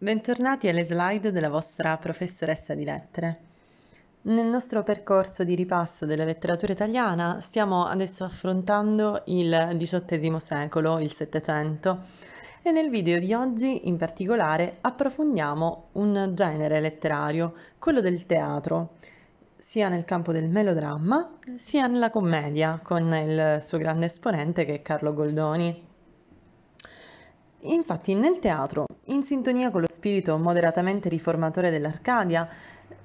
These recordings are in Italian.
Bentornati alle slide della vostra professoressa di lettere. Nel nostro percorso di ripasso della letteratura italiana stiamo adesso affrontando il XVIII secolo, il Settecento, e nel video di oggi in particolare approfondiamo un genere letterario, quello del teatro, sia nel campo del melodramma sia nella commedia, con il suo grande esponente che è Carlo Goldoni. Infatti nel teatro, in sintonia con lo spirito moderatamente riformatore dell'Arcadia,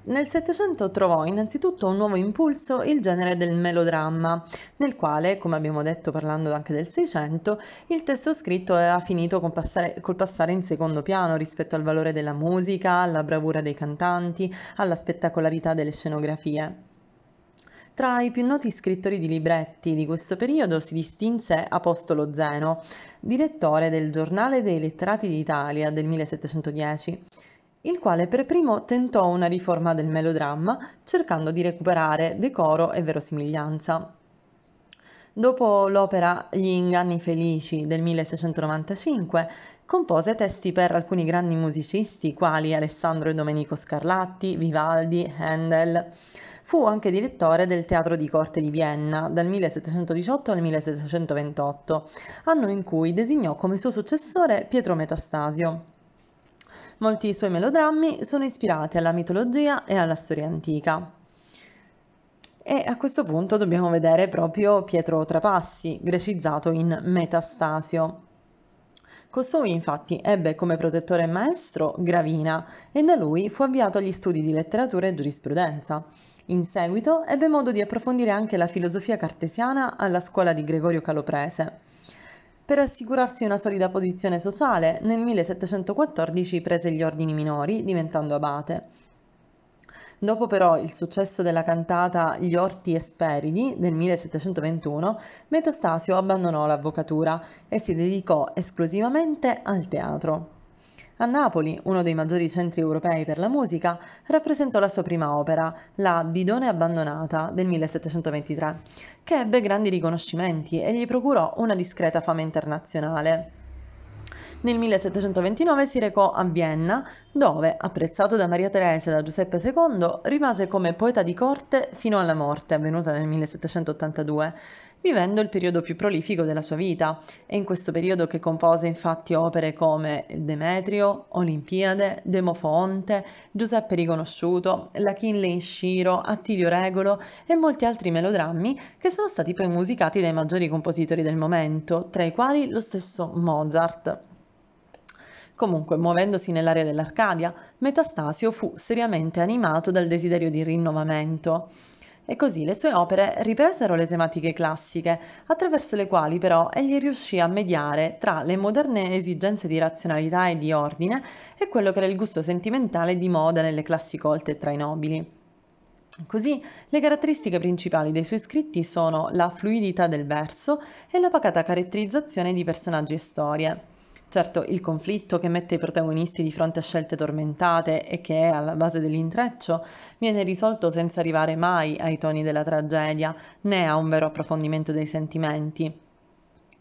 nel Settecento trovò innanzitutto un nuovo impulso il genere del melodramma, nel quale, come abbiamo detto parlando anche del Seicento, il testo scritto ha finito col passare, col passare in secondo piano rispetto al valore della musica, alla bravura dei cantanti, alla spettacolarità delle scenografie. Tra i più noti scrittori di libretti di questo periodo si distinse Apostolo Zeno, direttore del Giornale dei Letterati d'Italia del 1710, il quale per primo tentò una riforma del melodramma cercando di recuperare decoro e verosimiglianza. Dopo l'opera Gli inganni felici del 1695, compose testi per alcuni grandi musicisti quali Alessandro e Domenico Scarlatti, Vivaldi, Handel. Fu anche direttore del Teatro di Corte di Vienna dal 1718 al 1728, anno in cui designò come suo successore Pietro Metastasio. Molti suoi melodrammi sono ispirati alla mitologia e alla storia antica. E a questo punto dobbiamo vedere proprio Pietro Trapassi, grecizzato in Metastasio. Costui infatti ebbe come protettore e maestro Gravina e da lui fu avviato agli studi di letteratura e giurisprudenza. In seguito ebbe modo di approfondire anche la filosofia cartesiana alla scuola di Gregorio Caloprese. Per assicurarsi una solida posizione sociale, nel 1714 prese gli ordini minori, diventando abate. Dopo però il successo della cantata Gli orti esperidi del 1721, Metastasio abbandonò l'avvocatura e si dedicò esclusivamente al teatro. A Napoli, uno dei maggiori centri europei per la musica, rappresentò la sua prima opera, la Didone abbandonata del 1723, che ebbe grandi riconoscimenti e gli procurò una discreta fama internazionale. Nel 1729 si recò a Vienna, dove, apprezzato da Maria Teresa e da Giuseppe II, rimase come poeta di corte fino alla morte, avvenuta nel 1782, vivendo il periodo più prolifico della sua vita. È in questo periodo che compose infatti opere come Demetrio, Olimpiade, Demofonte, Giuseppe Riconosciuto, La Kinley in Sciro, Attilio Regolo e molti altri melodrammi che sono stati poi musicati dai maggiori compositori del momento, tra i quali lo stesso Mozart. Comunque, muovendosi nell'area dell'Arcadia, Metastasio fu seriamente animato dal desiderio di rinnovamento e così le sue opere ripresero le tematiche classiche, attraverso le quali però egli riuscì a mediare tra le moderne esigenze di razionalità e di ordine e quello che era il gusto sentimentale di moda nelle classi colte tra i nobili. Così le caratteristiche principali dei suoi scritti sono la fluidità del verso e la pacata caratterizzazione di personaggi e storie. Certo, il conflitto che mette i protagonisti di fronte a scelte tormentate e che è alla base dell'intreccio viene risolto senza arrivare mai ai toni della tragedia né a un vero approfondimento dei sentimenti.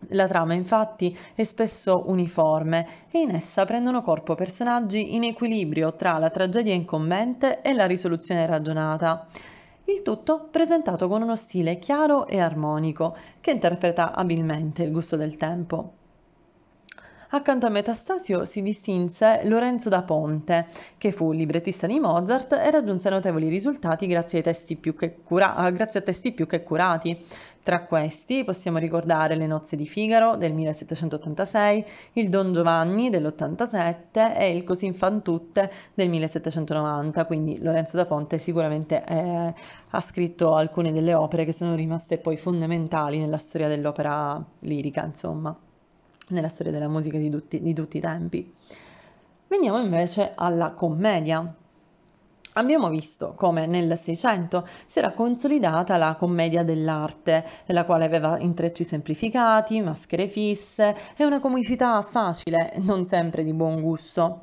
La trama infatti è spesso uniforme e in essa prendono corpo personaggi in equilibrio tra la tragedia incombente e la risoluzione ragionata. Il tutto presentato con uno stile chiaro e armonico che interpreta abilmente il gusto del tempo. Accanto a Metastasio si distinse Lorenzo da Ponte, che fu librettista di Mozart e raggiunse notevoli risultati grazie, cura- ah, grazie a testi più che curati. Tra questi possiamo ricordare Le nozze di Figaro del 1786, Il Don Giovanni dell'87 e Il Così fan tutte del 1790, quindi Lorenzo da Ponte sicuramente eh, ha scritto alcune delle opere che sono rimaste poi fondamentali nella storia dell'opera lirica, insomma nella storia della musica di tutti, di tutti i tempi. Veniamo invece alla commedia, Abbiamo visto come nel Seicento si era consolidata la commedia dell'arte, la quale aveva intrecci semplificati, maschere fisse e una comicità facile, non sempre di buon gusto.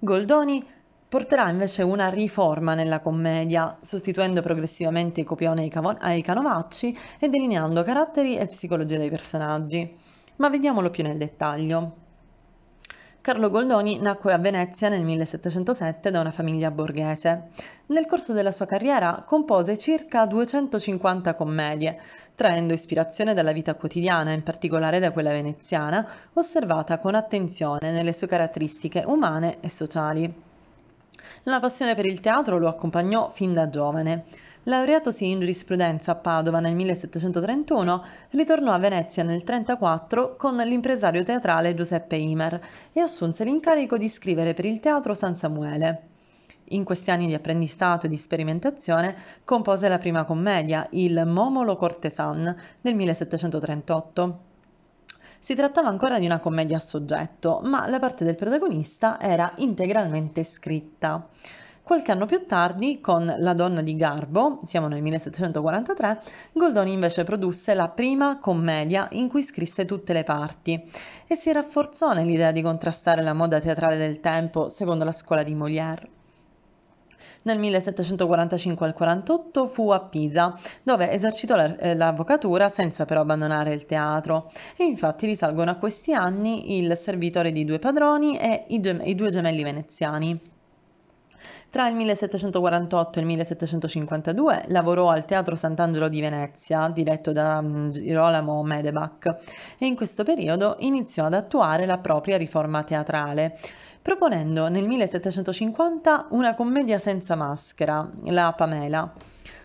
Goldoni porterà invece una riforma nella commedia, sostituendo progressivamente i copioni ai, canovacci e delineando caratteri e psicologia dei personaggi ma vediamolo più nel dettaglio. Carlo Goldoni nacque a Venezia nel 1707 da una famiglia borghese. Nel corso della sua carriera compose circa 250 commedie, traendo ispirazione dalla vita quotidiana, in particolare da quella veneziana, osservata con attenzione nelle sue caratteristiche umane e sociali. La passione per il teatro lo accompagnò fin da giovane. Laureatosi in giurisprudenza a Padova nel 1731, ritornò a Venezia nel 1934 con l'impresario teatrale Giuseppe Imer e assunse l'incarico di scrivere per il teatro San Samuele. In questi anni di apprendistato e di sperimentazione compose la prima commedia, il Momolo Cortesan, nel 1738. Si trattava ancora di una commedia a soggetto, ma la parte del protagonista era integralmente scritta. Qualche anno più tardi, con La donna di Garbo, siamo nel 1743, Goldoni invece produsse la prima commedia in cui scrisse tutte le parti e si rafforzò nell'idea di contrastare la moda teatrale del tempo secondo la scuola di Molière. Nel 1745 al 48 fu a Pisa, dove esercitò eh, l'avvocatura senza però abbandonare il teatro. E infatti risalgono a questi anni il servitore di due padroni e i, gem- i due gemelli veneziani. Tra il 1748 e il 1752 lavorò al Teatro Sant'Angelo di Venezia, diretto da mm, Girolamo Medebach, e in questo periodo iniziò ad attuare la propria riforma teatrale proponendo nel 1750 una commedia senza maschera, la Pamela,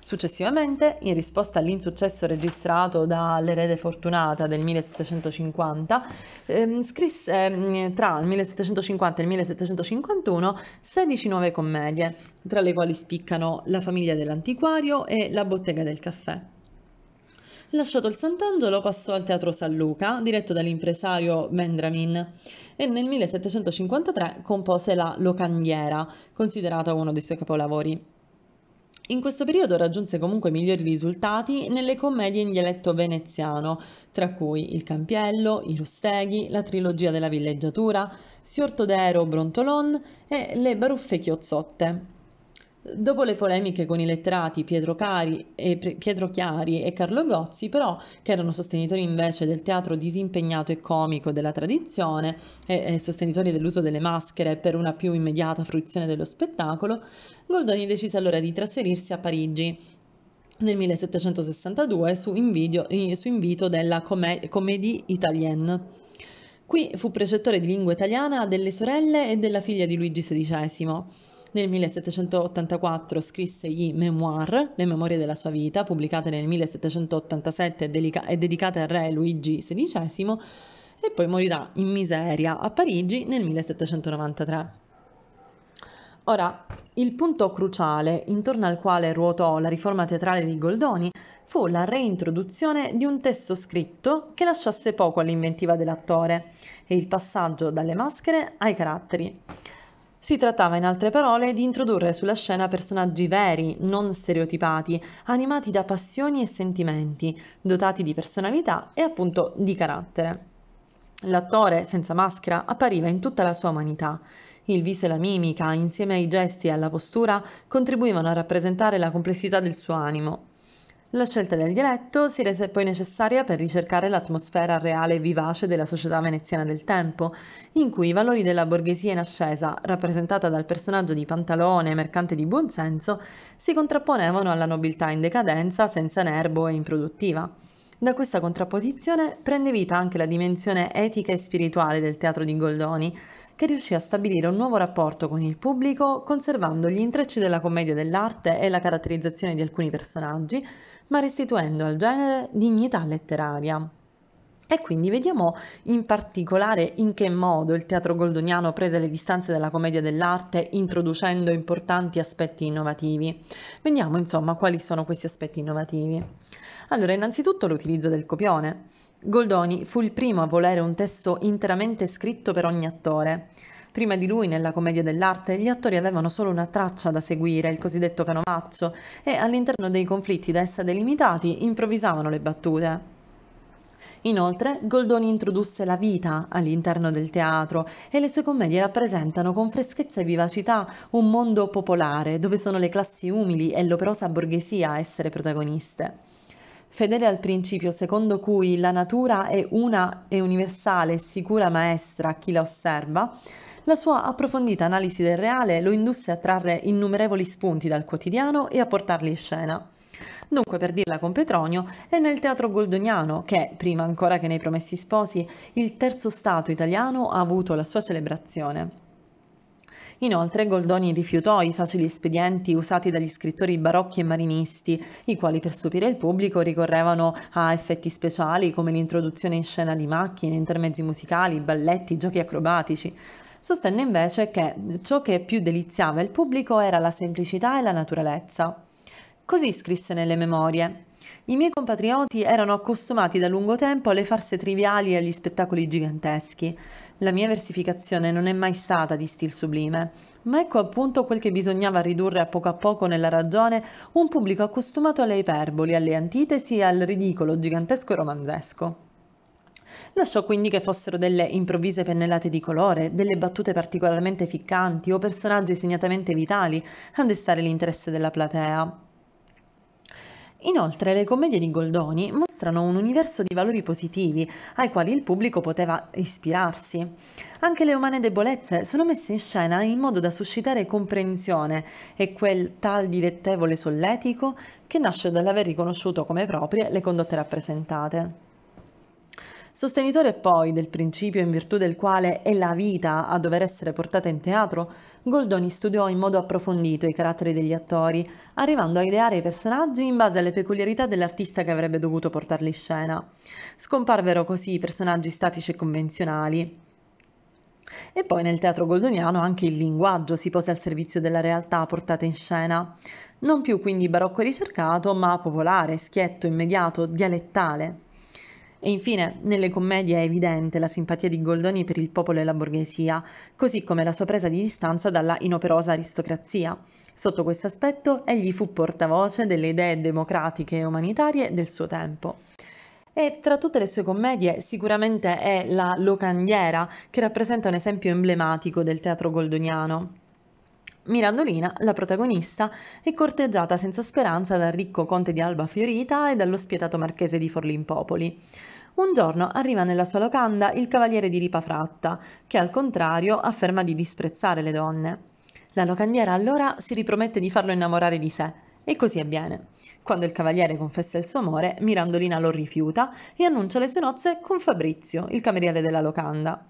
Successivamente, in risposta all'insuccesso registrato dall'erede fortunata del 1750, ehm, scrisse ehm, tra il 1750 e il 1751 16 nuove commedie, tra le quali spiccano La famiglia dell'antiquario e La bottega del caffè. Lasciato il Sant'Angelo passò al Teatro San Luca, diretto dall'impresario Mendramin, e nel 1753 compose la Locandiera, considerata uno dei suoi capolavori. In questo periodo raggiunse comunque migliori risultati nelle commedie in dialetto veneziano, tra cui Il Campiello, I Rusteghi, la trilogia della villeggiatura, Siortodero Brontolon e Le baruffe chiozzotte. Dopo le polemiche con i letterati Pietro, Cari e Pietro Chiari e Carlo Gozzi, però, che erano sostenitori invece del teatro disimpegnato e comico della tradizione e, e sostenitori dell'uso delle maschere per una più immediata fruizione dello spettacolo, Goldoni decise allora di trasferirsi a Parigi nel 1762 su, invidio, su invito della Comédie Italienne. Qui fu precettore di lingua italiana delle sorelle e della figlia di Luigi XVI. Nel 1784 scrisse gli Memoir, le memorie della sua vita, pubblicate nel 1787 e dedicate al re Luigi XVI, e poi morirà in miseria a Parigi nel 1793. Ora, il punto cruciale intorno al quale ruotò la riforma teatrale di Goldoni fu la reintroduzione di un testo scritto che lasciasse poco all'inventiva dell'attore e il passaggio dalle maschere ai caratteri. Si trattava in altre parole di introdurre sulla scena personaggi veri, non stereotipati, animati da passioni e sentimenti, dotati di personalità e appunto di carattere. L'attore, senza maschera, appariva in tutta la sua umanità. Il viso e la mimica, insieme ai gesti e alla postura, contribuivano a rappresentare la complessità del suo animo, la scelta del dialetto si rese poi necessaria per ricercare l'atmosfera reale e vivace della società veneziana del tempo, in cui i valori della borghesia in ascesa, rappresentata dal personaggio di Pantalone, mercante di buon senso, si contrapponevano alla nobiltà in decadenza, senza nerbo e improduttiva. Da questa contrapposizione prende vita anche la dimensione etica e spirituale del teatro di Goldoni, che riuscì a stabilire un nuovo rapporto con il pubblico, conservando gli intrecci della commedia dell'arte e la caratterizzazione di alcuni personaggi, ma restituendo al genere dignità letteraria. E quindi vediamo in particolare in che modo il teatro goldoniano prese le distanze dalla commedia dell'arte introducendo importanti aspetti innovativi. Vediamo insomma quali sono questi aspetti innovativi. Allora, innanzitutto l'utilizzo del copione. Goldoni fu il primo a volere un testo interamente scritto per ogni attore. Prima di lui, nella commedia dell'arte, gli attori avevano solo una traccia da seguire, il cosiddetto canovaccio, e all'interno dei conflitti da essa delimitati improvvisavano le battute. Inoltre, Goldoni introdusse la vita all'interno del teatro e le sue commedie rappresentano con freschezza e vivacità un mondo popolare dove sono le classi umili e l'operosa borghesia a essere protagoniste. Fedele al principio secondo cui la natura è una e universale e sicura maestra a chi la osserva, la sua approfondita analisi del reale lo indusse a trarre innumerevoli spunti dal quotidiano e a portarli in scena. Dunque, per dirla con Petronio, è nel teatro goldoniano che, prima ancora che nei Promessi Sposi, il terzo Stato italiano ha avuto la sua celebrazione. Inoltre Goldoni rifiutò i facili espedienti usati dagli scrittori barocchi e marinisti, i quali per stupire il pubblico ricorrevano a effetti speciali come l'introduzione in scena di macchine, intermezzi musicali, balletti, giochi acrobatici, Sostenne invece che ciò che più deliziava il pubblico era la semplicità e la naturalezza. Così scrisse nelle memorie. I miei compatrioti erano accostumati da lungo tempo alle farse triviali e agli spettacoli giganteschi. La mia versificazione non è mai stata di stil sublime, ma ecco appunto quel che bisognava ridurre a poco a poco nella ragione un pubblico accostumato alle iperboli, alle antitesi e al ridicolo gigantesco e romanzesco. Lasciò quindi che fossero delle improvvise pennellate di colore, delle battute particolarmente ficcanti o personaggi segnatamente vitali a destare l'interesse della platea. Inoltre le commedie di Goldoni mostrano un universo di valori positivi ai quali il pubblico poteva ispirarsi. Anche le umane debolezze sono messe in scena in modo da suscitare comprensione e quel tal dilettevole solletico che nasce dall'aver riconosciuto come proprie le condotte rappresentate. Sostenitore poi del principio in virtù del quale è la vita a dover essere portata in teatro, Goldoni studiò in modo approfondito i caratteri degli attori, arrivando a ideare i personaggi in base alle peculiarità dell'artista che avrebbe dovuto portarli in scena. Scomparvero così i personaggi statici e convenzionali, e poi nel teatro goldoniano anche il linguaggio si pose al servizio della realtà portata in scena, non più quindi barocco ricercato, ma popolare, schietto, immediato, dialettale. E infine, nelle commedie è evidente la simpatia di Goldoni per il popolo e la borghesia, così come la sua presa di distanza dalla inoperosa aristocrazia. Sotto questo aspetto, egli fu portavoce delle idee democratiche e umanitarie del suo tempo. E tra tutte le sue commedie sicuramente è La Locandiera, che rappresenta un esempio emblematico del teatro goldoniano. Mirandolina, la protagonista, è corteggiata senza speranza dal ricco conte di Alba Fiorita e dallo spietato marchese di Forlimpopoli. Un giorno arriva nella sua locanda il cavaliere di Ripafratta, che al contrario afferma di disprezzare le donne. La locandiera allora si ripromette di farlo innamorare di sé, e così avviene. Quando il cavaliere confessa il suo amore, Mirandolina lo rifiuta e annuncia le sue nozze con Fabrizio, il cameriere della locanda.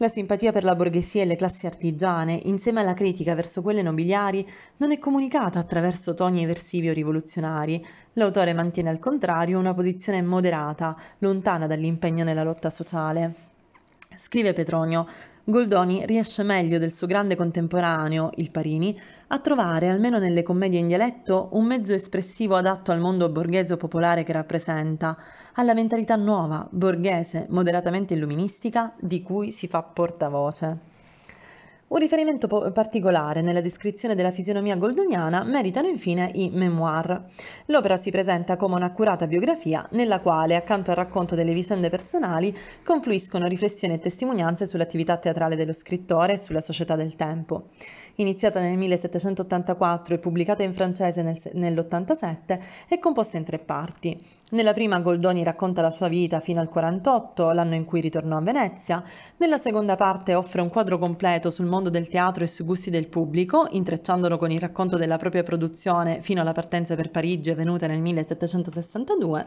La simpatia per la borghesia e le classi artigiane, insieme alla critica verso quelle nobiliari, non è comunicata attraverso toni eversivi o rivoluzionari. L'autore mantiene al contrario una posizione moderata, lontana dall'impegno nella lotta sociale. Scrive Petronio, Goldoni riesce meglio del suo grande contemporaneo, il Parini, a trovare, almeno nelle commedie in dialetto, un mezzo espressivo adatto al mondo borghese popolare che rappresenta, alla mentalità nuova, borghese, moderatamente illuministica, di cui si fa portavoce. Un riferimento particolare nella descrizione della fisionomia goldoniana meritano infine i memoir. L'opera si presenta come un'accurata biografia nella quale, accanto al racconto delle vicende personali, confluiscono riflessioni e testimonianze sull'attività teatrale dello scrittore e sulla società del tempo iniziata nel 1784 e pubblicata in francese nel, nell'87, è composta in tre parti. Nella prima Goldoni racconta la sua vita fino al 48, l'anno in cui ritornò a Venezia. Nella seconda parte offre un quadro completo sul mondo del teatro e sui gusti del pubblico, intrecciandolo con il racconto della propria produzione fino alla partenza per Parigi avvenuta nel 1762.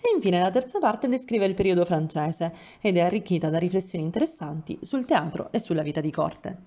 E infine la terza parte descrive il periodo francese ed è arricchita da riflessioni interessanti sul teatro e sulla vita di corte.